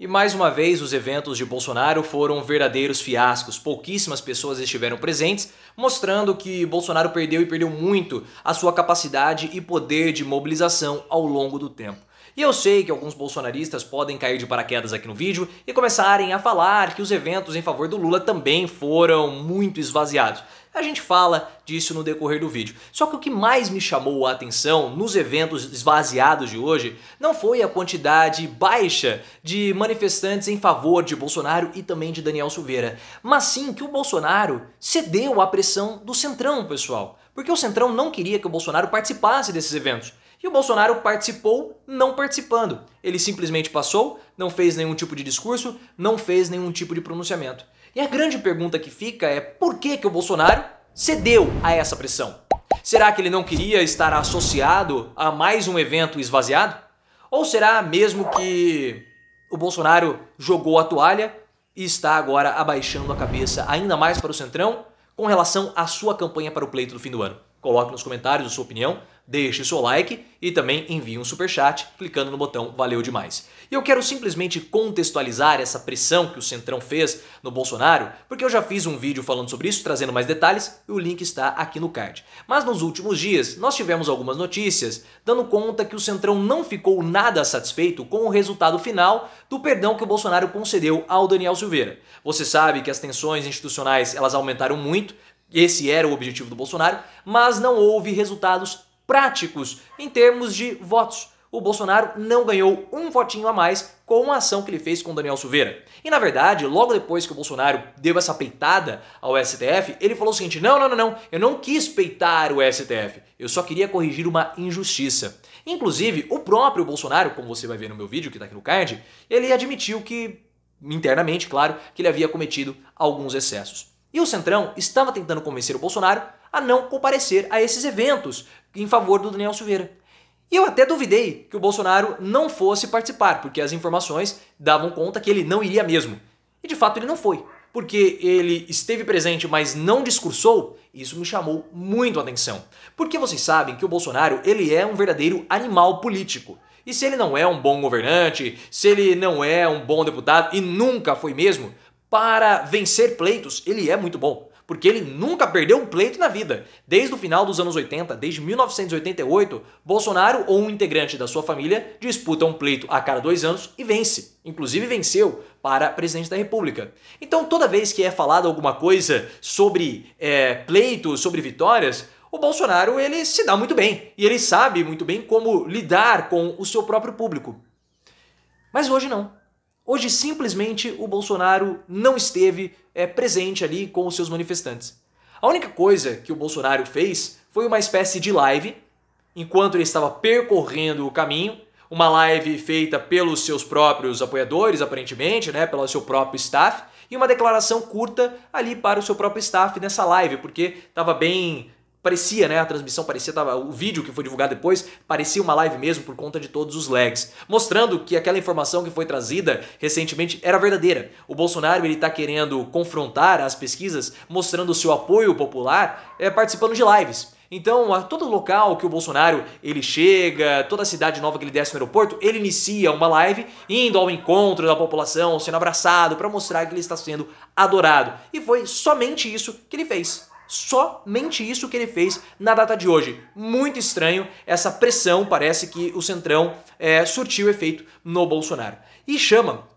E mais uma vez, os eventos de Bolsonaro foram verdadeiros fiascos. Pouquíssimas pessoas estiveram presentes, mostrando que Bolsonaro perdeu e perdeu muito a sua capacidade e poder de mobilização ao longo do tempo. E eu sei que alguns bolsonaristas podem cair de paraquedas aqui no vídeo e começarem a falar que os eventos em favor do Lula também foram muito esvaziados. A gente fala disso no decorrer do vídeo. Só que o que mais me chamou a atenção nos eventos esvaziados de hoje não foi a quantidade baixa de manifestantes em favor de Bolsonaro e também de Daniel Silveira, mas sim que o Bolsonaro cedeu à pressão do Centrão, pessoal. Porque o Centrão não queria que o Bolsonaro participasse desses eventos. E o Bolsonaro participou não participando. Ele simplesmente passou, não fez nenhum tipo de discurso, não fez nenhum tipo de pronunciamento. E a grande pergunta que fica é por que, que o Bolsonaro cedeu a essa pressão? Será que ele não queria estar associado a mais um evento esvaziado? Ou será mesmo que o Bolsonaro jogou a toalha e está agora abaixando a cabeça ainda mais para o Centrão com relação à sua campanha para o pleito do fim do ano? Coloque nos comentários a sua opinião, deixe seu like e também envie um super chat clicando no botão valeu demais. E eu quero simplesmente contextualizar essa pressão que o Centrão fez no Bolsonaro, porque eu já fiz um vídeo falando sobre isso, trazendo mais detalhes, e o link está aqui no card. Mas nos últimos dias, nós tivemos algumas notícias dando conta que o Centrão não ficou nada satisfeito com o resultado final do perdão que o Bolsonaro concedeu ao Daniel Silveira. Você sabe que as tensões institucionais, elas aumentaram muito, esse era o objetivo do Bolsonaro, mas não houve resultados práticos em termos de votos. O Bolsonaro não ganhou um votinho a mais com a ação que ele fez com Daniel Silveira. E na verdade, logo depois que o Bolsonaro deu essa peitada ao STF, ele falou o seguinte: não, não, não, não, eu não quis peitar o STF, eu só queria corrigir uma injustiça. Inclusive, o próprio Bolsonaro, como você vai ver no meu vídeo que está aqui no card, ele admitiu que, internamente, claro, que ele havia cometido alguns excessos. E o Centrão estava tentando convencer o Bolsonaro a não comparecer a esses eventos em favor do Daniel Silveira. E eu até duvidei que o Bolsonaro não fosse participar, porque as informações davam conta que ele não iria mesmo. E de fato ele não foi. Porque ele esteve presente, mas não discursou, isso me chamou muito a atenção. Porque vocês sabem que o Bolsonaro ele é um verdadeiro animal político. E se ele não é um bom governante, se ele não é um bom deputado, e nunca foi mesmo, para vencer pleitos, ele é muito bom, porque ele nunca perdeu um pleito na vida. Desde o final dos anos 80, desde 1988, Bolsonaro ou um integrante da sua família disputa um pleito a cada dois anos e vence. Inclusive venceu para presidente da República. Então, toda vez que é falada alguma coisa sobre é, pleitos, sobre vitórias, o Bolsonaro ele se dá muito bem e ele sabe muito bem como lidar com o seu próprio público. Mas hoje não. Hoje, simplesmente, o Bolsonaro não esteve é, presente ali com os seus manifestantes. A única coisa que o Bolsonaro fez foi uma espécie de live, enquanto ele estava percorrendo o caminho, uma live feita pelos seus próprios apoiadores, aparentemente, né, pelo seu próprio staff, e uma declaração curta ali para o seu próprio staff nessa live, porque estava bem parecia, né? A transmissão parecia, tava, o vídeo que foi divulgado depois parecia uma live mesmo por conta de todos os lags, mostrando que aquela informação que foi trazida recentemente era verdadeira. O Bolsonaro ele está querendo confrontar as pesquisas, mostrando o seu apoio popular, é, participando de lives. Então, a todo local que o Bolsonaro ele chega, toda cidade nova que ele desce no aeroporto, ele inicia uma live indo ao encontro da população, sendo abraçado para mostrar que ele está sendo adorado. E foi somente isso que ele fez. Somente isso que ele fez na data de hoje. Muito estranho, essa pressão parece que o Centrão é, surtiu efeito no Bolsonaro. E chama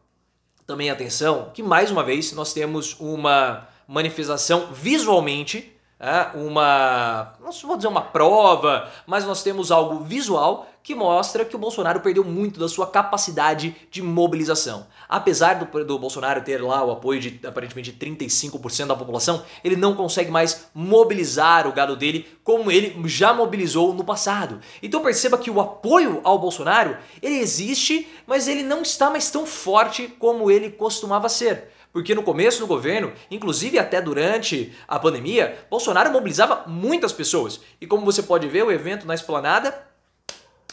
também a atenção que, mais uma vez, nós temos uma manifestação visualmente, é, uma. não vou dizer uma prova, mas nós temos algo visual que mostra que o Bolsonaro perdeu muito da sua capacidade de mobilização. Apesar do, do Bolsonaro ter lá o apoio de aparentemente 35% da população, ele não consegue mais mobilizar o gado dele como ele já mobilizou no passado. Então perceba que o apoio ao Bolsonaro, ele existe, mas ele não está mais tão forte como ele costumava ser. Porque no começo do governo, inclusive até durante a pandemia, Bolsonaro mobilizava muitas pessoas. E como você pode ver, o evento na esplanada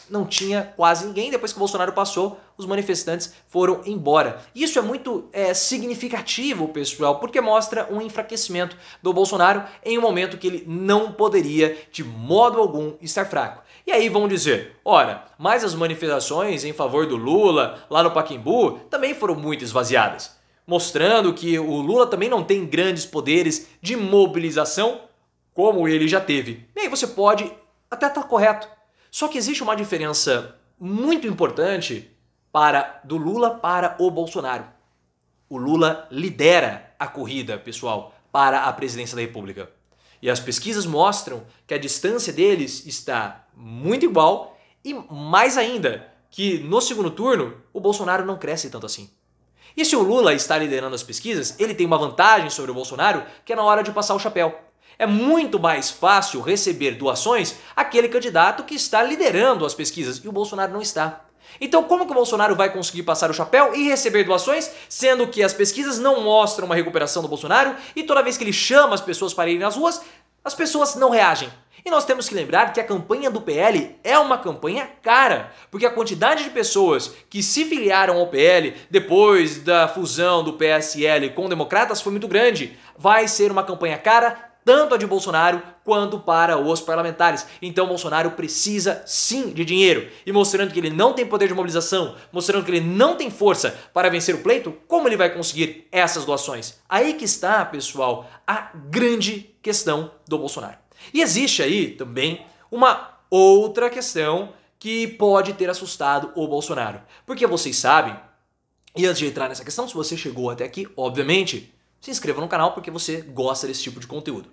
não tinha quase ninguém. Depois que o Bolsonaro passou, os manifestantes foram embora. Isso é muito é, significativo, pessoal, porque mostra um enfraquecimento do Bolsonaro em um momento que ele não poderia, de modo algum, estar fraco. E aí vão dizer, ora, mas as manifestações em favor do Lula lá no Paquimbu também foram muito esvaziadas, mostrando que o Lula também não tem grandes poderes de mobilização como ele já teve. E aí você pode até estar tá correto, só que existe uma diferença muito importante para do Lula para o Bolsonaro. O Lula lidera a corrida, pessoal, para a presidência da República. E as pesquisas mostram que a distância deles está muito igual e mais ainda que no segundo turno o Bolsonaro não cresce tanto assim. E se o Lula está liderando as pesquisas, ele tem uma vantagem sobre o Bolsonaro que é na hora de passar o chapéu. É muito mais fácil receber doações aquele candidato que está liderando as pesquisas e o Bolsonaro não está. Então, como que o Bolsonaro vai conseguir passar o chapéu e receber doações, sendo que as pesquisas não mostram uma recuperação do Bolsonaro e toda vez que ele chama as pessoas para irem nas ruas, as pessoas não reagem. E nós temos que lembrar que a campanha do PL é uma campanha cara, porque a quantidade de pessoas que se filiaram ao PL depois da fusão do PSL com democratas foi muito grande. Vai ser uma campanha cara tanto a de Bolsonaro quanto para os parlamentares. Então Bolsonaro precisa sim de dinheiro. E mostrando que ele não tem poder de mobilização, mostrando que ele não tem força para vencer o pleito, como ele vai conseguir essas doações? Aí que está, pessoal, a grande questão do Bolsonaro. E existe aí também uma outra questão que pode ter assustado o Bolsonaro. Porque vocês sabem, e antes de entrar nessa questão, se você chegou até aqui, obviamente, se inscreva no canal porque você gosta desse tipo de conteúdo.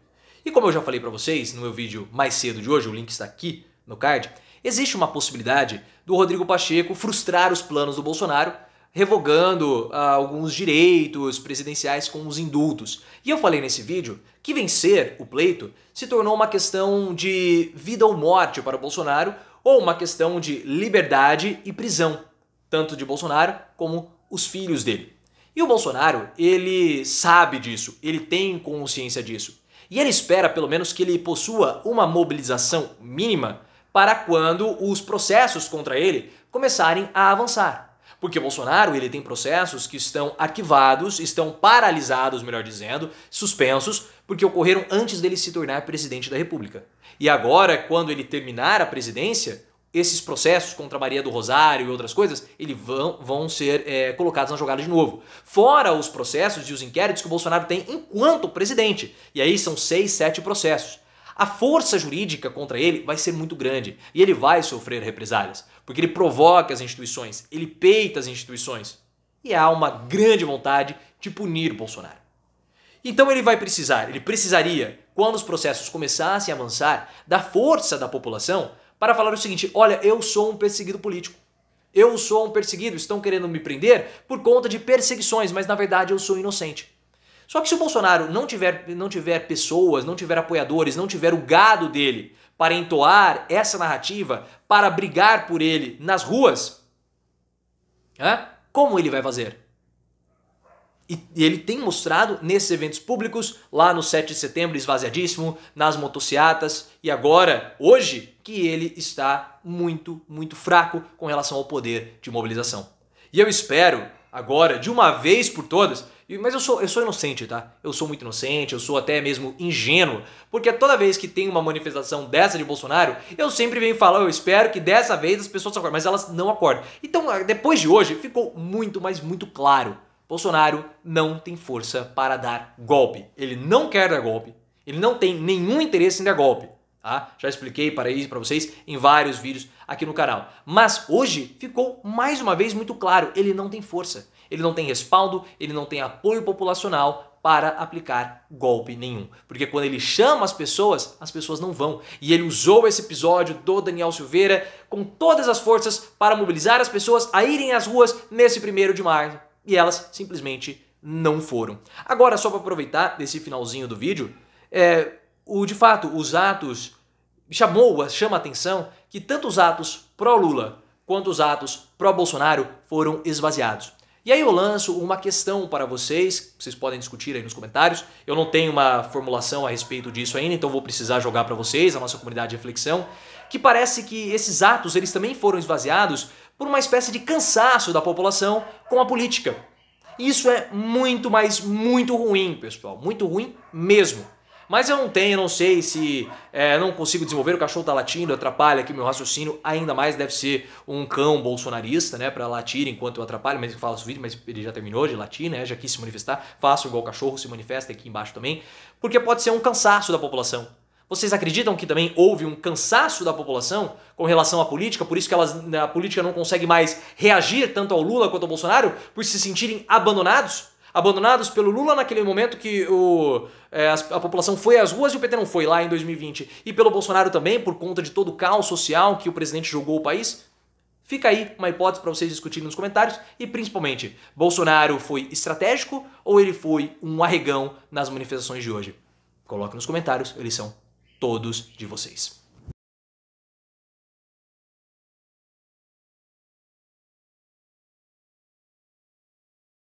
E como eu já falei para vocês no meu vídeo mais cedo de hoje, o link está aqui no card, existe uma possibilidade do Rodrigo Pacheco frustrar os planos do Bolsonaro revogando ah, alguns direitos presidenciais com os indultos. E eu falei nesse vídeo que vencer o pleito se tornou uma questão de vida ou morte para o Bolsonaro ou uma questão de liberdade e prisão, tanto de Bolsonaro como os filhos dele. E o Bolsonaro, ele sabe disso, ele tem consciência disso. E ele espera, pelo menos, que ele possua uma mobilização mínima para quando os processos contra ele começarem a avançar. Porque Bolsonaro ele tem processos que estão arquivados, estão paralisados, melhor dizendo, suspensos, porque ocorreram antes dele se tornar presidente da República. E agora, quando ele terminar a presidência, esses processos contra Maria do Rosário e outras coisas, eles vão, vão ser é, colocados na jogada de novo. Fora os processos e os inquéritos que o Bolsonaro tem enquanto presidente. E aí são seis, sete processos. A força jurídica contra ele vai ser muito grande e ele vai sofrer represálias, porque ele provoca as instituições, ele peita as instituições. E há uma grande vontade de punir Bolsonaro. Então ele vai precisar, ele precisaria, quando os processos começassem a avançar, da força da população para falar o seguinte: olha, eu sou um perseguido político. Eu sou um perseguido, estão querendo me prender por conta de perseguições, mas na verdade eu sou inocente. Só que se o Bolsonaro não tiver, não tiver pessoas, não tiver apoiadores, não tiver o gado dele para entoar essa narrativa, para brigar por ele nas ruas, né? como ele vai fazer? E, ele tem mostrado nesses eventos públicos, lá no 7 de setembro, esvaziadíssimo, nas motocicletas e agora, hoje, que ele está muito, muito fraco com relação ao poder de mobilização. E eu espero, agora, de uma vez por todas, mas eu sou, eu sou inocente, tá? Eu sou muito inocente, eu sou até mesmo ingênuo, porque toda vez que tem uma manifestação dessa de Bolsonaro, eu sempre venho falar, eu espero que dessa vez as pessoas acordem, mas elas não acordam. Então, ah, depois de hoje, ficou muito, mas muito claro Bolsonaro não tem força para dar golpe. Ele não quer dar golpe. Ele não tem nenhum interesse em dar golpe. Tá? Já expliquei para isso para vocês em vários vídeos aqui no canal. Mas hoje ficou mais uma vez muito claro, ele não tem força, ele não tem respaldo, ele não tem apoio populacional para aplicar golpe nenhum. Porque quando ele chama as pessoas, as pessoas não vão. E ele usou esse episódio do Daniel Silveira com todas as forças para mobilizar as pessoas a irem às ruas nesse primeiro de março e elas simplesmente não foram. Agora, só para aproveitar desse finalzinho do vídeo, é, o de fato, os atos chamou, chama a atenção que tanto os atos pró-Lula quanto os atos pró-Bolsonaro foram esvaziados. E aí eu lanço uma questão para vocês, vocês podem discutir aí nos comentários. Eu não tenho uma formulação a respeito disso ainda, então vou precisar jogar para vocês, a nossa comunidade de reflexão, que parece que esses atos eles também foram esvaziados por uma espécie de cansaço da população com a política. Isso é muito, mas muito ruim, pessoal. Muito ruim mesmo. Mas eu não tenho, não sei se é, não consigo desenvolver, o cachorro tá latindo, atrapalha aqui meu raciocínio, ainda mais deve ser um cão bolsonarista, né, para latir enquanto eu atrapalho, mas eu falo vídeo, mas ele já terminou de latir, né, já quis se manifestar, faço igual o cachorro, se manifesta aqui embaixo também, porque pode ser um cansaço da população. Vocês acreditam que também houve um cansaço da população com relação à política, por isso que elas, a política não consegue mais reagir tanto ao Lula quanto ao Bolsonaro, por se sentirem abandonados? Abandonados pelo Lula naquele momento que o, é, a população foi às ruas e o PT não foi lá em 2020, e pelo Bolsonaro também, por conta de todo o caos social que o presidente jogou o país? Fica aí uma hipótese para vocês discutirem nos comentários e principalmente, Bolsonaro foi estratégico ou ele foi um arregão nas manifestações de hoje? Coloque nos comentários, eles são todos de vocês.